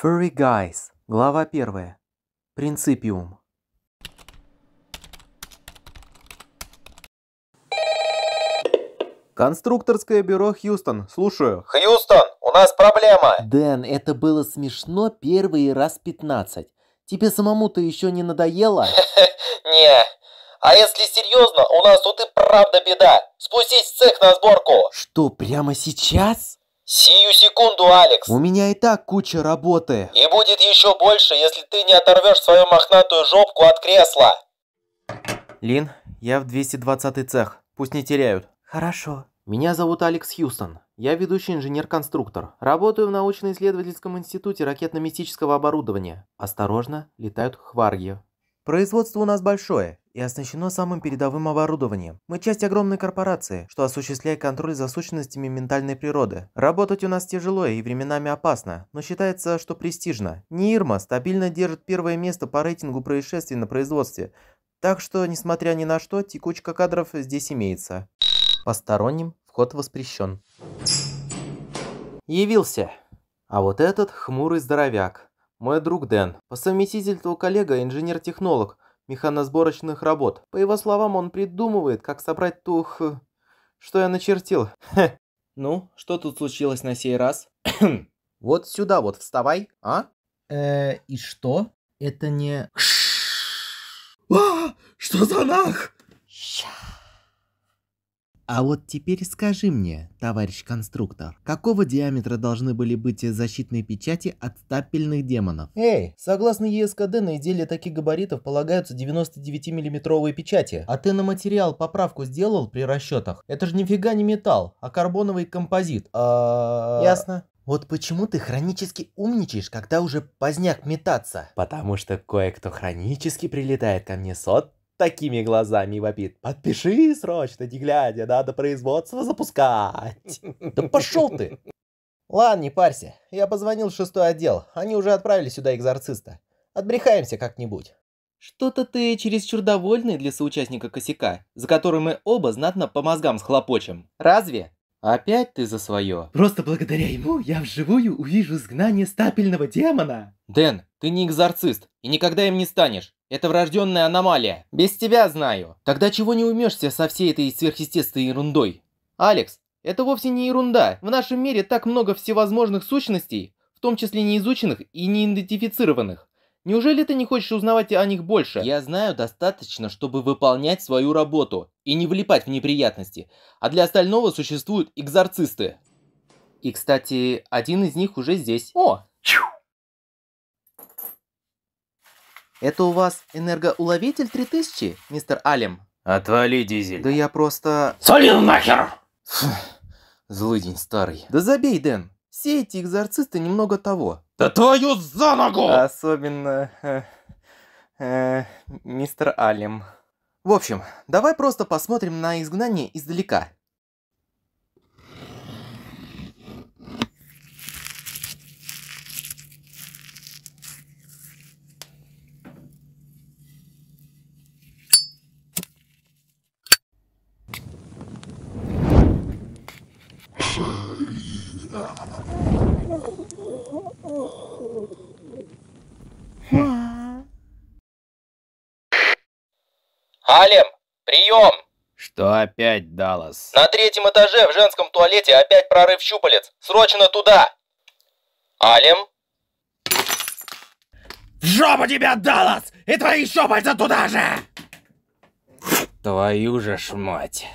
Furry Guys. Глава первая. Принципиум. Конструкторское бюро Хьюстон. Слушаю. Хьюстон, у нас проблема. Дэн, это было смешно первый раз 15. Тебе самому-то еще не надоело? Не. А если серьезно, у нас тут и правда беда. Спустись в цех на сборку. Что, прямо сейчас? Сию секунду, Алекс. У меня и так куча работы. И будет еще больше, если ты не оторвешь свою мохнатую жопку от кресла. Лин, я в 220 цех. Пусть не теряют. Хорошо. Меня зовут Алекс Хьюстон. Я ведущий инженер-конструктор. Работаю в научно-исследовательском институте ракетно-мистического оборудования. Осторожно, летают хварги. Производство у нас большое, и оснащено самым передовым оборудованием. Мы часть огромной корпорации, что осуществляет контроль за сущностями ментальной природы. Работать у нас тяжело и временами опасно, но считается, что престижно. Нирма стабильно держит первое место по рейтингу происшествий на производстве, так что, несмотря ни на что, текучка кадров здесь имеется. Посторонним вход воспрещен. Явился. А вот этот хмурый здоровяк. Мой друг Дэн. По совместительству коллега, инженер-технолог – механосборочных работ. По его словам, он придумывает, как собрать ту х... Э, что я начертил. Ну, что тут случилось на сей раз? вот сюда вот вставай, а? Э, и что? Это не... А, что за нах? Ща. А вот теперь скажи мне, товарищ конструктор, какого диаметра должны были быть защитные печати от стапельных демонов? Эй, согласно ЕСКД, на изделие таких габаритов полагаются 99 миллиметровые печати. А ты на материал поправку сделал при расчетах? Это же нифига не металл, а карбоновый композит. А... Ясно. Вот почему ты хронически умничаешь, когда уже поздняк метаться? Потому что кое-кто хронически прилетает ко мне с такими глазами и вопит. Подпиши срочно, не глядя, надо производство запускать. Да пошел ты! Ладно, не парься. Я позвонил в шестой отдел. Они уже отправили сюда экзорциста. Отбрехаемся как-нибудь. Что-то ты чересчур довольный для соучастника косяка, за которым мы оба знатно по мозгам схлопочем. Разве? Опять ты за свое? Просто благодаря ему я вживую увижу изгнание стапельного демона. Дэн, ты не экзорцист и никогда им не станешь. Это врожденная аномалия. Без тебя знаю. Тогда чего не умешься со всей этой сверхъестественной ерундой? Алекс, это вовсе не ерунда. В нашем мире так много всевозможных сущностей, в том числе неизученных и неидентифицированных. Неужели ты не хочешь узнавать о них больше? Я знаю достаточно, чтобы выполнять свою работу и не влипать в неприятности. А для остального существуют экзорцисты. И, кстати, один из них уже здесь. О! Это у вас энергоуловитель 3000, мистер Алим? Отвали, Дизель. Да я просто... Солил нахер! Фух, злый день старый. Да забей, Дэн. Все эти экзорцисты немного того. Да твою за ногу! Особенно э, э, мистер Алим. В общем, давай просто посмотрим на изгнание издалека. Ugh. Алем, прием! Что опять, Даллас? На третьем этаже в женском туалете опять прорыв щупалец. Срочно туда! Алем? В жопу тебя, Даллас! И твои щупальца туда же! Твою же шмать.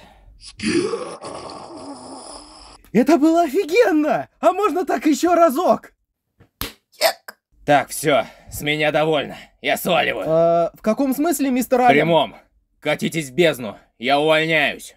Это было офигенно! А можно так еще разок? Так, все, с меня довольно. Я сваливаю. А, в каком смысле, мистер Аллен? В прямом. Катитесь в бездну. Я увольняюсь.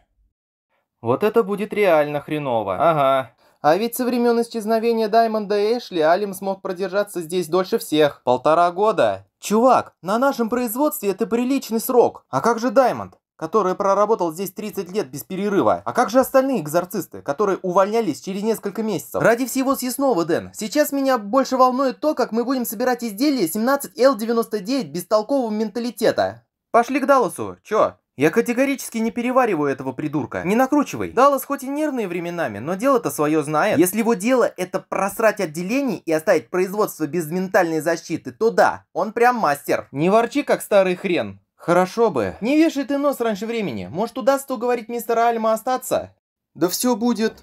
Вот это будет реально хреново. Ага. А ведь со времен исчезновения Даймонда Эшли Алим смог продержаться здесь дольше всех. Полтора года. Чувак, на нашем производстве это приличный срок. А как же Даймонд? который проработал здесь 30 лет без перерыва. А как же остальные экзорцисты, которые увольнялись через несколько месяцев? Ради всего съестного, Дэн. Сейчас меня больше волнует то, как мы будем собирать изделия 17L99 без толкового менталитета. Пошли к Далласу. Чё? Я категорически не перевариваю этого придурка. Не накручивай. Даллас хоть и нервные временами, но дело-то свое знает. Если его дело это просрать отделение и оставить производство без ментальной защиты, то да, он прям мастер. Не ворчи, как старый хрен. «Хорошо бы. Не вешай ты нос раньше времени. Может, удастся уговорить мистера Альма остаться?» «Да все будет...»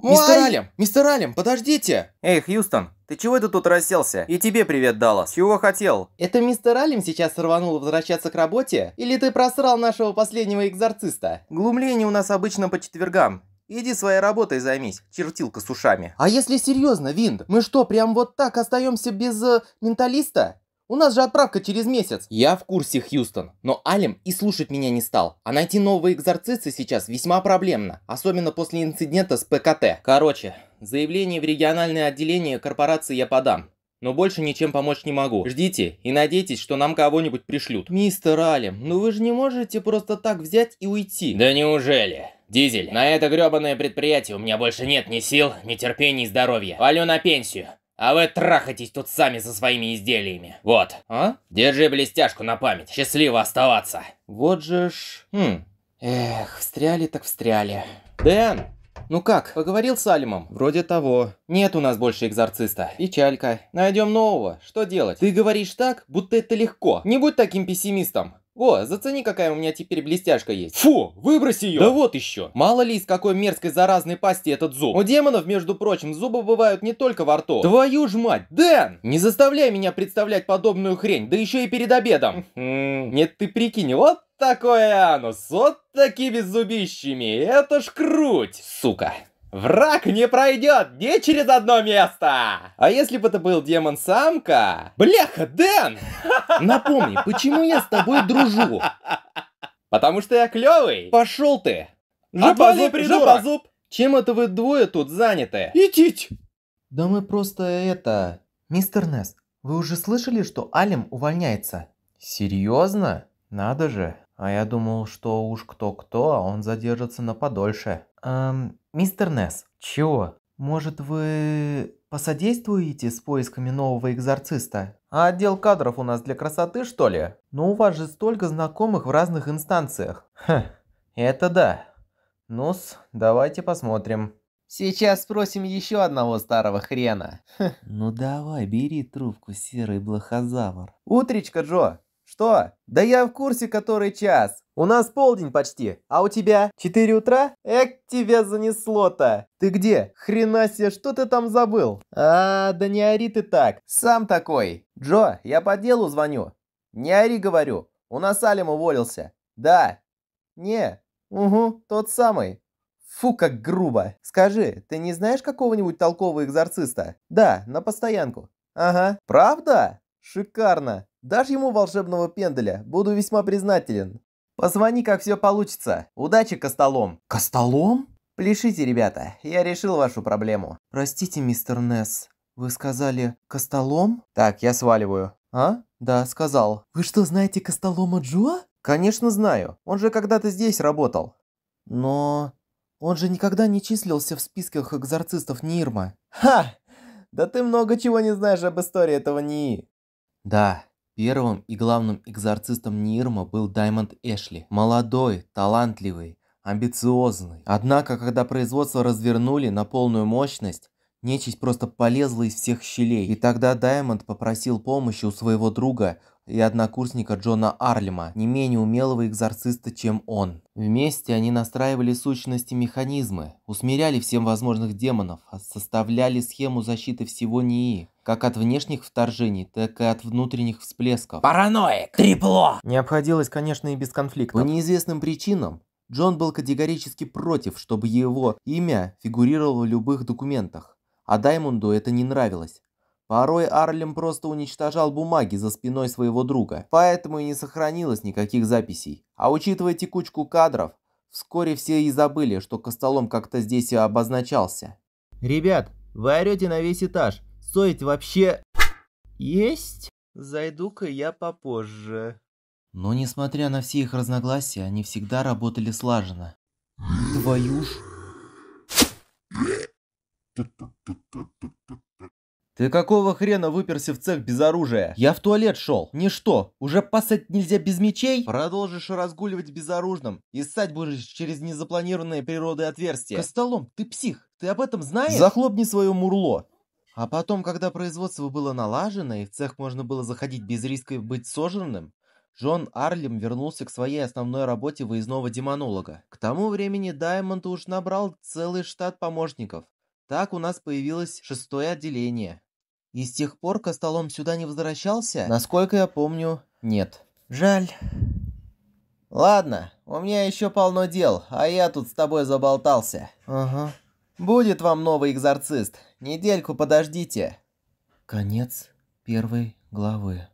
«Мистер Алим! Мистер Алим, подождите!» «Эй, Хьюстон, ты чего это тут расселся? И тебе привет, Даллас. Чего хотел?» «Это мистер Алим сейчас рванул возвращаться к работе? Или ты просрал нашего последнего экзорциста?» «Глумление у нас обычно по четвергам. Иди своей работой займись, чертилка с ушами». «А если серьезно, Винд, мы что, прям вот так остаемся без э, менталиста?» У нас же отправка через месяц. Я в курсе, Хьюстон, но Алим и слушать меня не стал. А найти нового экзорциста сейчас весьма проблемно, особенно после инцидента с ПКТ. Короче, заявление в региональное отделение корпорации я подам. Но больше ничем помочь не могу. Ждите и надейтесь, что нам кого-нибудь пришлют. Мистер Алим, ну вы же не можете просто так взять и уйти. Да неужели? Дизель, на это грёбаное предприятие у меня больше нет ни сил, ни терпения ни здоровья. Валю на пенсию. А вы трахайтесь тут сами со своими изделиями. Вот. А? Держи блестяшку на память. Счастливо оставаться. Вот же ж... Хм. Эх, встряли так встряли. Дэн, ну как, поговорил с Алимом? Вроде того. Нет у нас больше экзорциста. Печалька. Найдем нового. Что делать? Ты говоришь так, будто это легко. Не будь таким пессимистом. О, зацени, какая у меня теперь блестяшка есть. Фу, выброси ее. Да вот еще. Мало ли, из какой мерзкой заразной пасти этот зуб. У демонов, между прочим, зубы бывают не только во рту. Твою ж мать, Дэн! Не заставляй меня представлять подобную хрень, да еще и перед обедом. Нет, ты прикинь, вот такой анус, вот такими зубищами, это ж круть, сука. Враг не пройдет не через одно место! А если бы это был демон-самка? Бляха, Дэн! Напомни, почему я с тобой дружу? Потому что я клевый. Пошел ты! Жопозуб, зуб. Чем это вы двое тут заняты? Идите! Да мы просто это... Мистер Нес, вы уже слышали, что Алим увольняется? Серьезно? Надо же. А я думал, что уж кто-кто, а он задержится на подольше. Эм, «Мистер Несс, чего? Может, вы посодействуете с поисками нового экзорциста? А отдел кадров у нас для красоты, что ли? Ну, у вас же столько знакомых в разных инстанциях». «Хм, это да. Ну-с, давайте посмотрим». Сейчас спросим еще одного старого хрена. Ну давай, бери трубку, серый блохозавр. Утречка, Джо! Что? Да я в курсе, который час. У нас полдень почти, а у тебя четыре утра? Эк, тебя занесло-то. Ты где? Хрена себе, что ты там забыл? А, да не ори ты так. Сам такой. Джо, я по делу звоню. Не ори, говорю. У нас Алим уволился. Да. Не. Угу, тот самый. Фу, как грубо. Скажи, ты не знаешь какого-нибудь толкового экзорциста? Да, на постоянку. Ага. Правда? Шикарно. Дашь ему волшебного пенделя, буду весьма признателен. Позвони, как все получится. Удачи, Костолом. Костолом? Пляшите, ребята, я решил вашу проблему. Простите, мистер Несс, вы сказали «Костолом»? Так, я сваливаю. А? Да, сказал. Вы что, знаете Костолома Джуа? Конечно знаю, он же когда-то здесь работал. Но... Он же никогда не числился в списках экзорцистов Нирма. Ха! Да ты много чего не знаешь об истории этого НИИ. Да, Первым и главным экзорцистом Нирма был Даймонд Эшли. Молодой, талантливый, амбициозный. Однако, когда производство развернули на полную мощность, нечисть просто полезла из всех щелей. И тогда Даймонд попросил помощи у своего друга и однокурсника Джона Арлема, не менее умелого экзорциста, чем он. Вместе они настраивали сущности механизмы, усмиряли всем возможных демонов, а составляли схему защиты всего НИИ, как от внешних вторжений, так и от внутренних всплесков. Параноик! Трепло! Не обходилось, конечно, и без конфликтов. По неизвестным причинам, Джон был категорически против, чтобы его имя фигурировало в любых документах. А Даймонду это не нравилось. Порой Арлем просто уничтожал бумаги за спиной своего друга, поэтому и не сохранилось никаких записей. А учитывая текучку кадров, вскоре все и забыли, что Костолом как-то здесь и обозначался. «Ребят, вы орете на весь этаж, стоит вообще...» «Есть? Зайду-ка я попозже». Но несмотря на все их разногласия, они всегда работали слаженно. «Твою ж...» «Ты какого хрена выперся в цех без оружия?» «Я в туалет шел». «Ничто, уже пасать нельзя без мечей?» «Продолжишь разгуливать безоружным и ссать будешь через незапланированные природы отверстия». столом? ты псих, ты об этом знаешь?» «Захлопни свое мурло». А потом, когда производство было налажено и в цех можно было заходить без риска быть сожранным, Джон Арлем вернулся к своей основной работе выездного демонолога. К тому времени Даймонд уж набрал целый штат помощников. Так у нас появилось шестое отделение, и с тех пор столом сюда не возвращался? Насколько я помню, нет. Жаль. Ладно, у меня еще полно дел, а я тут с тобой заболтался. Ага. Будет вам новый экзорцист. Недельку подождите. Конец первой главы.